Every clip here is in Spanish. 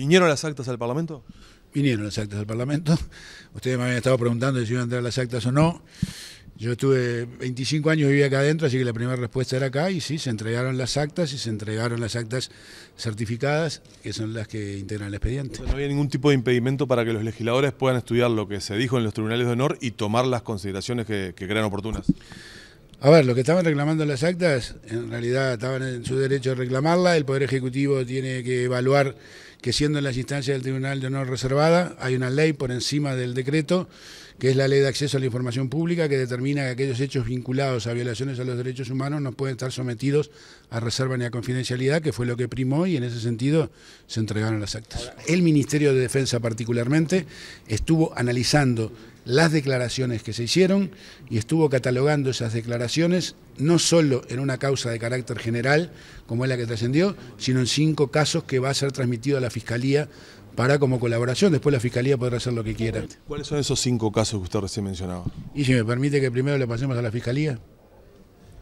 ¿Vinieron las actas al Parlamento? Vinieron las actas al Parlamento. Ustedes me habían estado preguntando si iban a entrar las actas o no. Yo estuve 25 años vivía acá adentro, así que la primera respuesta era acá y sí, se entregaron las actas y se entregaron las actas certificadas, que son las que integran el expediente. no había ningún tipo de impedimento para que los legisladores puedan estudiar lo que se dijo en los tribunales de honor y tomar las consideraciones que crean oportunas. A ver, lo que estaban reclamando las actas, en realidad estaban en su derecho de reclamarla, el Poder Ejecutivo tiene que evaluar que siendo en las instancias del Tribunal de Honor Reservada, hay una ley por encima del decreto, que es la Ley de Acceso a la Información Pública, que determina que aquellos hechos vinculados a violaciones a los derechos humanos no pueden estar sometidos a reserva ni a confidencialidad, que fue lo que primó y en ese sentido se entregaron las actas. El Ministerio de Defensa particularmente estuvo analizando las declaraciones que se hicieron y estuvo catalogando esas declaraciones no solo en una causa de carácter general, como es la que trascendió, sino en cinco casos que va a ser transmitido a la Fiscalía para como colaboración, después la Fiscalía podrá hacer lo que quiera. ¿Cuáles son esos cinco casos que usted recién mencionaba? Y si me permite que primero le pasemos a la Fiscalía.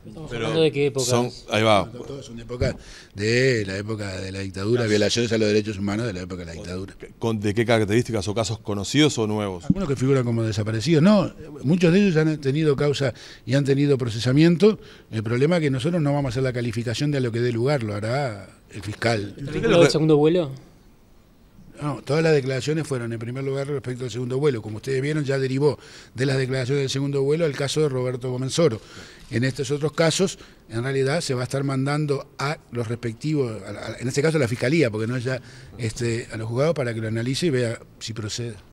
Estamos hablando de qué época. Son, ahí va. es una época de la época de la dictadura, violaciones a los derechos humanos de la época de la dictadura. ¿De qué características o casos conocidos o nuevos? Algunos que figuran como desaparecidos. No, muchos de ellos han tenido causa y han tenido procesamiento. El problema es que nosotros no vamos a hacer la calificación de a lo que dé lugar, lo hará el fiscal. ¿El segundo vuelo? No, todas las declaraciones fueron, en primer lugar, respecto al segundo vuelo. Como ustedes vieron, ya derivó de las declaraciones del segundo vuelo el caso de Roberto Gomenzoro. En estos otros casos, en realidad, se va a estar mandando a los respectivos, en este caso a la Fiscalía, porque no ya este, a los juzgados, para que lo analice y vea si procede.